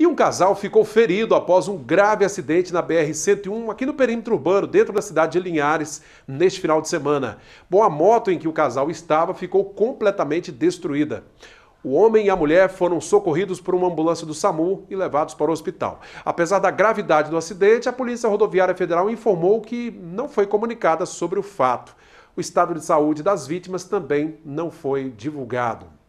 E um casal ficou ferido após um grave acidente na BR-101, aqui no perímetro urbano, dentro da cidade de Linhares, neste final de semana. Bom, a moto em que o casal estava ficou completamente destruída. O homem e a mulher foram socorridos por uma ambulância do SAMU e levados para o hospital. Apesar da gravidade do acidente, a Polícia Rodoviária Federal informou que não foi comunicada sobre o fato. O estado de saúde das vítimas também não foi divulgado.